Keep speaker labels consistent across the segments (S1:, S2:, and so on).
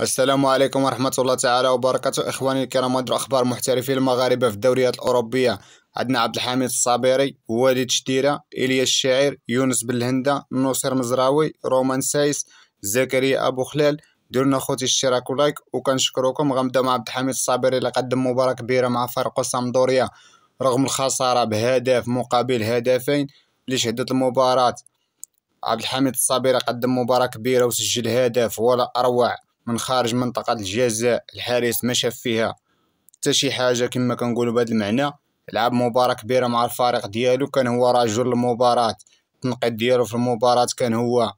S1: السلام عليكم ورحمة الله تعالى وبركاته إخواني الكرام هذو أخبار محترفي المغاربة في الدوريات الأوروبية عندنا عبد الحميد الصابيري وليد شديرة إليا الشاعر يونس بالهندة الهندة مزراوي رومان سايس زكريا أبو خلال ديرنا خوتي اشتراك ولايك وكنشكروكم غنبدا مع عبد الحميد الصابيري اللي قدم مباراة كبيرة مع فريقو سامدوريا رغم الخسارة بهدف مقابل هدفين اللي شهدت المباراة عبد الحميد الصابيري قدم مباراة كبيرة وسجل هدف ولا أروع من خارج منطقة الجزاء الحارس ما شاف فيها حتى شي حاجة كما كنقولوا بهذا المعنى لعب مباراة كبيرة مع الفريق ديالو كان هو رجل المباراة التنقيط ديالو في المباراة كان هو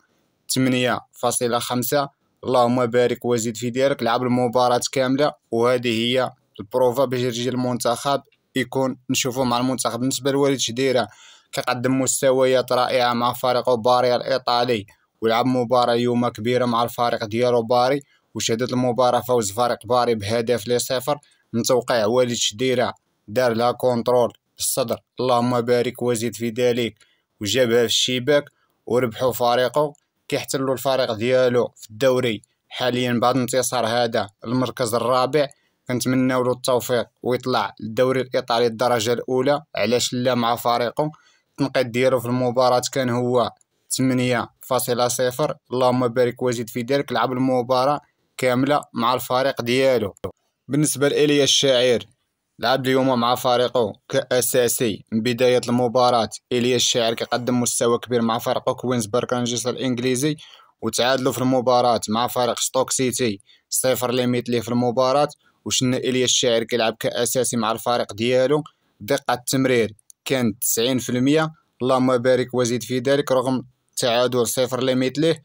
S1: تمنية فاصلة خمسة اللهم بارك وزيد في ديالك لعب المباراة كاملة وهذه هي البروفا باش يجي المنتخب يكون نشوفه مع المنتخب بالنسبة لوالد شديرة كقدم مستويات رائعة مع فريق باري الإيطالي ولعب مباراة يوم كبيرة مع الفريق ديالو باري وشهدت المباراة فوز فريق باري بهدف لصفر من توقيع وليد شديرة دار لها كونترول الصدر اللهم بارك وزيد في ذلك وجابها في الشباك وربحوا فريقه كيحتلوا الفريق ديالو في الدوري حاليا بعد انتصار هذا المركز الرابع كنتمناو له التوفيق ويطلع للدوري الايطالي الدرجه الاولى علاش لا مع فريقه التنقيط ديالو في المباراه كان هو 8.0 اللهم بارك وزيد في ذلك لعب المباراه كامله مع الفريق ديالو بالنسبه لإليا الشاعر لعب اليوم مع فريقه كأساسي من بداية المباراة إليا الشاعر كيقدم مستوى كبير مع فريق كوينز برانجيس الإنجليزي وتعادلوا في المباراة مع فريق ستوك سيتي صفر ليميت ليه في المباراة وشن إليا الشاعر كيلعب كأساسي مع الفريق ديالو دقة التمرير كانت 90% اللهم بارك وزيد في ذلك رغم تعادل صفر ليميت ليه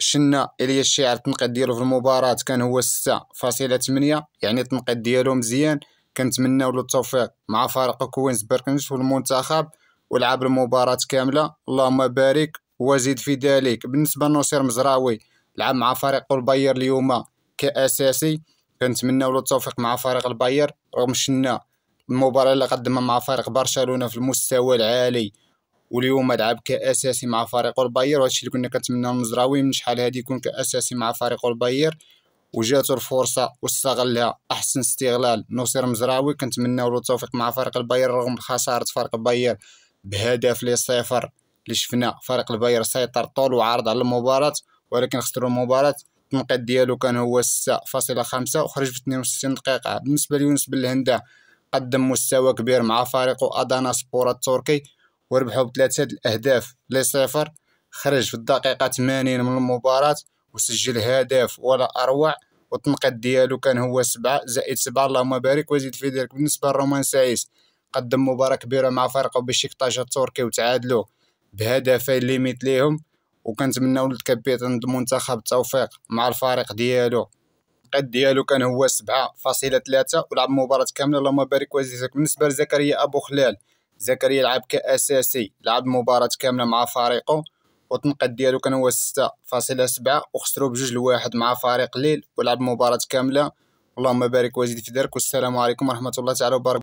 S1: شنا إلي الشعر التنقيط ديالو في المباراة كان هو ستة فاصلة تمنية يعني التنقيط ديالو مزيان كنتمناو له التوفيق مع فريق كوينز بيركنز والمنتخب ولعب المباراة كاملة اللهم بارك وزيد في ذلك بالنسبة لنصير مزراوي لعب مع فريق الباير اليوم كأساسي كنتمناو له التوفيق مع فريق الباير رغم شنا المباراة اللي قدمها مع فريق برشلونة في المستوى العالي واليوم لعب كاساسي مع فريق الباير وهادشي اللي كنا كنتمناو المزراوي من شحال هادي يكون كاساسي مع فريق الباير وجاتو الفرصه واستغلها احسن استغلال نصير مزراوي كنتمناو له التوفيق مع فريق الباير رغم خساره فريق الباير بهدف لي صفر اللي شفنا فريق الباير سيطر طول وعرض على المباراه ولكن خسروا المباراه التنقيط ديالو كان هو ستة فاصلة خمسة وخرج في 62 دقيقه بالنسبه ليونس بلهندا قدم مستوى كبير مع فريقه ادانا سبورا التركي وربحوا بثلاثة الأهداف لصفر خرج في الدقيقة 80 من المباراة وسجل هدف ولا أروع والتنقيط ديالو كان هو سبعة زائد سبعة اللهم بارك وزيد في ذلك بالنسبة لرومان سايس قدم مباراة كبيرة مع فريقه بشكتاش التركي وتعادلو بهدفين ليميت ليهم وكنتمناو للكابيتان المنتخب التوفيق مع الفريق ديالو التنقيط ديالو كان هو سبعة فاصلة ثلاثة ولعب مباراة كاملة اللهم بارك وزيدك بالنسبة لزكريا أبو خلال زكريا لعب كاساسي لعب مباراه كامله مع فريقه وتنقد ديالو كان هو ستة فاصلة سبعة وخسرو بجوج لواحد مع فريق ليل ولعب مباراة كاملة اللهم بارك وزيد في دارك والسلام عليكم ورحمة الله تعالى وبركاته